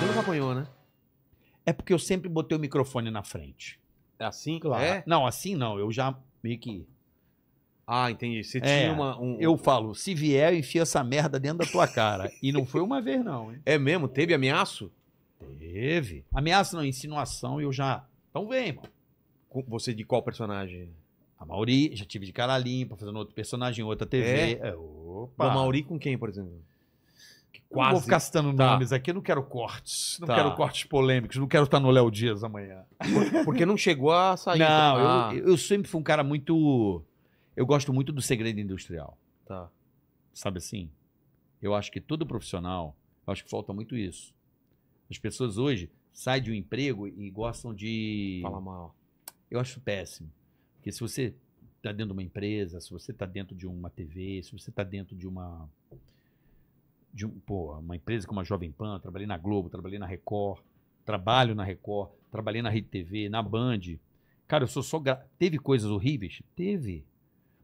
Você nunca apanhou, né? É porque eu sempre botei o microfone na frente. É assim? Claro. É? Não, assim não. Eu já meio que. Ah, entendi. Você é, tinha uma. Um... Eu falo, se vier, enfia essa merda dentro da tua cara. e não foi uma vez, não. Hein? É mesmo? Teve ameaço? Teve. Ameaça não, insinuação eu já. Então vem, irmão. Você de qual personagem? A Mauri, já tive de cara limpa, fazendo outro personagem, em outra TV. É? É, opa. O Mauri com quem, por exemplo? Quase. vou ficar citando tá. nomes aqui, eu não quero cortes. Não tá. quero cortes polêmicos, não quero estar no Léo Dias amanhã. Porque não chegou a sair. Não, tá? eu, eu, sempre fui um cara muito. Eu gosto muito do segredo industrial. Tá. Sabe assim? Eu acho que todo profissional, eu acho que falta muito isso. As pessoas hoje saem de um emprego e gostam de. Fala mal. Eu acho péssimo. Porque se você está dentro de uma empresa, se você está dentro de uma TV, se você está dentro de uma de pô, uma empresa como a Jovem Pan, trabalhei na Globo, trabalhei na Record, trabalho na Record, trabalhei na Rede TV, na Band. Cara, eu sou só. Gra... Teve coisas horríveis? Teve.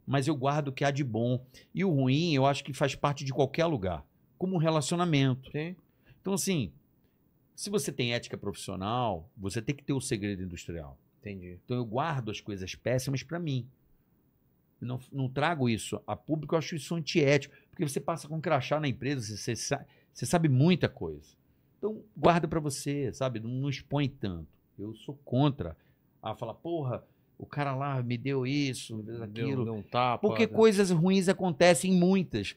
Mas eu guardo o que há de bom. E o ruim, eu acho que faz parte de qualquer lugar. Como um relacionamento. Sim. Então, assim, se você tem ética profissional, você tem que ter o segredo industrial. Entendi. Então, eu guardo as coisas péssimas para mim não, não trago isso a público, eu acho isso antiético, porque você passa com um crachá na empresa, você, sabe, você sabe muita coisa. Então, guarda para você, sabe? Não, não, expõe tanto. Eu sou contra a falar, porra, o cara lá me deu isso, me deu aquilo. Deu um tapa, porque né? coisas ruins acontecem muitas.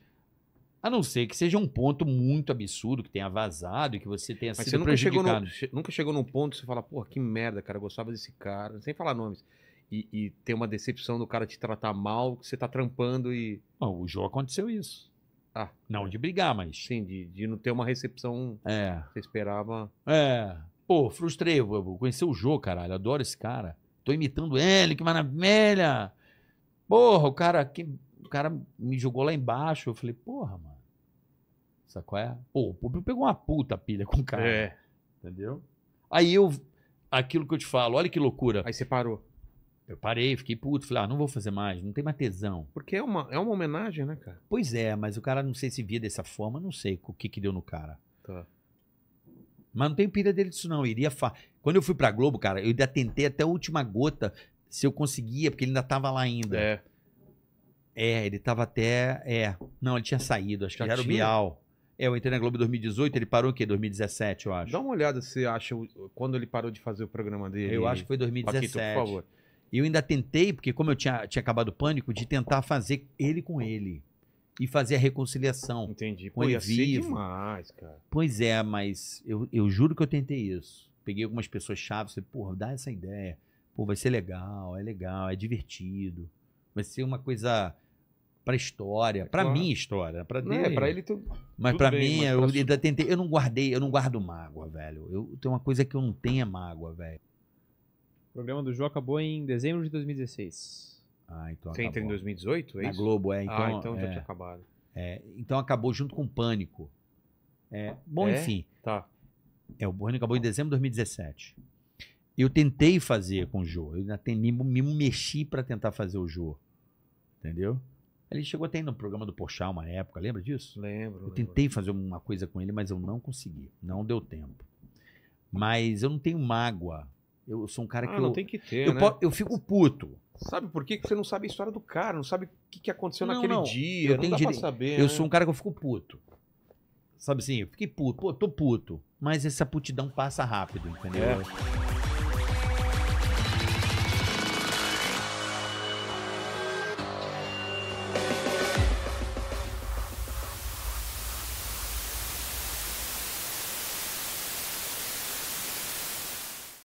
A não ser que seja um ponto muito absurdo, que tenha vazado e que você tenha Mas sido você nunca prejudicado. Chegou no, nunca chegou num ponto que você fala, porra, que merda, cara, eu gostava desse cara, sem falar nomes e, e ter uma decepção do cara te tratar mal, que você tá trampando e. Não, o jogo aconteceu isso. Ah. Não é. de brigar, mas. Sim, de, de não ter uma recepção é. que você esperava. É. Pô, frustrei. Eu, eu conheci o jogo, caralho. Adoro esse cara. Tô imitando ele, que maravilha! Porra, o cara, que, o cara me jogou lá embaixo. Eu falei, porra, mano. Sabe qual é? Pô, o público pegou uma puta pilha com o cara. É. Entendeu? Aí eu. Aquilo que eu te falo, olha que loucura. Aí você parou. Eu parei, fiquei puto, falei, ah, não vou fazer mais, não tem mais tesão. Porque é uma, é uma homenagem, né, cara? Pois é, mas o cara não sei se via dessa forma, não sei o que que deu no cara. Tá. Mas não tem pilha dele disso, não. Eu iria fa... Quando eu fui pra Globo, cara, eu ainda tentei até a última gota se eu conseguia, porque ele ainda tava lá ainda. É. É, ele tava até. É. Não, ele tinha saído, acho que já era o Bial. É, eu entrei na Globo em 2018, ele parou em quê? 2017, eu acho. Dá uma olhada se acha quando ele parou de fazer o programa dele. Eu acho que foi 2017. Paquito, por favor. E eu ainda tentei, porque como eu tinha, tinha acabado o pânico, de tentar fazer ele com ele. E fazer a reconciliação. Entendi. Com Pô, vivo. demais, cara. Pois é, mas eu, eu juro que eu tentei isso. Peguei algumas pessoas chaves, falei, porra, dá essa ideia. Pô, vai ser legal, é legal, é divertido. Vai ser uma coisa pra história, pra claro. minha história, pra é, dele. É, pra ele tu... Mas Tudo pra bem, mim, mas eu pra... ainda tentei, eu não guardei, eu não guardo mágoa, velho. Eu tenho uma coisa que eu não tenho é mágoa, velho. O programa do Jô acabou em dezembro de 2016. Ah, então Você acabou. entra em 2018, é Na isso? Globo, é. Ah, então, ah, então já é, tinha acabado. É, então acabou junto com o Pânico. É, bom, é? enfim. Tá. É, o Pânico acabou em dezembro de 2017. Eu tentei fazer com o Jô. Eu ainda me, me mexi para tentar fazer o Jô. Entendeu? Ele chegou até no programa do Porchat uma época, lembra disso? Lembro. Eu tentei lembro. fazer uma coisa com ele, mas eu não consegui. Não deu tempo. Mas eu não tenho mágoa eu sou um cara ah, que. Não eu, tem que ter. Eu, né? eu fico puto. Sabe por quê? Porque você não sabe a história do cara, não sabe o que, que aconteceu não, naquele não. dia. Eu não tenho dá saber. Eu né? sou um cara que eu fico puto. Sabe assim? Eu fiquei puto. Pô, tô puto. Mas essa putidão passa rápido, entendeu? É.